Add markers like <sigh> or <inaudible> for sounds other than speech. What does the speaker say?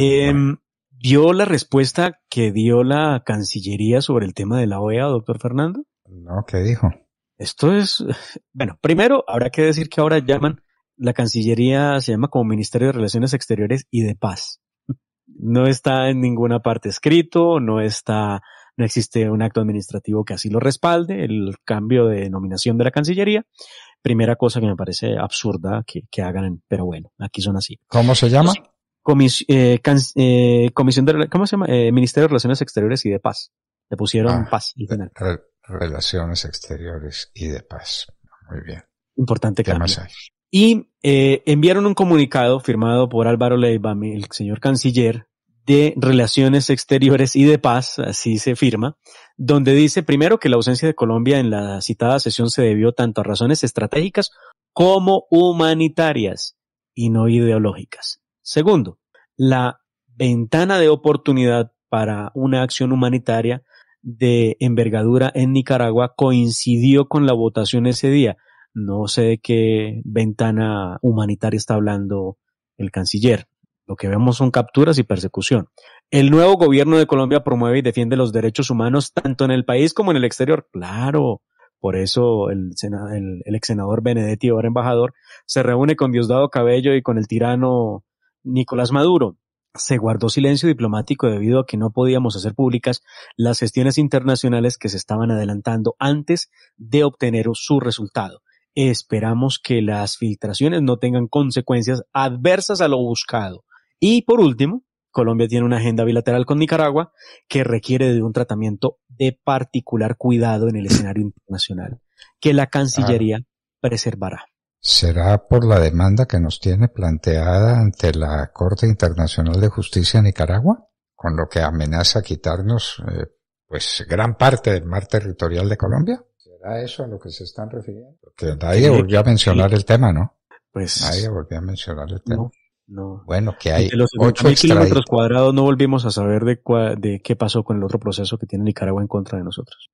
Em, ¿Vio la respuesta que dio la Cancillería sobre el tema de la OEA, doctor Fernando? No, ¿qué dijo? Esto es, <laughs> bueno, primero habrá que decir que ahora llaman, la Cancillería se llama como Ministerio de Relaciones Exteriores y de Paz. No está en ninguna parte escrito, no está, no existe un acto administrativo que así lo respalde, el cambio de denominación de la Cancillería. Primera cosa que me parece absurda que, hagan, pero bueno, aquí son así. ¿Cómo se llama? Eh, eh, comisión de, ¿cómo se llama? Eh, Ministerio de Relaciones Exteriores y de Paz. Le pusieron ah, paz. relaciones Exteriores y de Paz. Muy bien. Importante cambio. Y enviaron un comunicado firmado por Álvaro Leibami, el señor canciller de Relaciones Exteriores y de Paz, así se firma, donde dice primero que la ausencia de Colombia en la citada sesión se debió tanto a razones estratégicas como humanitarias y no ideológicas. Segundo, la ventana de oportunidad para una acción humanitaria de envergadura en Nicaragua coincidió con la votación ese día. No sé de qué ventana humanitaria está hablando el canciller. Lo que vemos son capturas y persecución. El nuevo gobierno de Colombia promueve y defiende los derechos humanos tanto en el país como en el exterior. Claro, por eso el, ex senador Benedetti, ahora embajador, se reúne con Diosdado Cabello y con el tirano Nicolás Maduro. Se guardó silencio diplomático debido a que no podíamos hacer públicas las gestiones internacionales que se estaban adelantando antes de obtener su resultado. Esperamos que las filtraciones no tengan consecuencias adversas a lo buscado. Y por último, Colombia tiene una agenda bilateral con Nicaragua que requiere de un tratamiento de particular cuidado en el escenario internacional, que la Cancillería ah. preservará será por la demanda que nos tiene planteada ante la Corte Internacional de Justicia de Nicaragua, con lo que amenaza quitarnos eh, pues gran parte del mar territorial de Colombia. ¿Será eso a lo que se están refiriendo? Que nadie volvió a mencionar el tema, ¿no? Pues nadie volvió a mencionar el tema. No. Bueno, que hay. De los 8 kilómetros cuadrados no volvimos a saber de, de qué pasó con el otro proceso que tiene Nicaragua en contra de nosotros.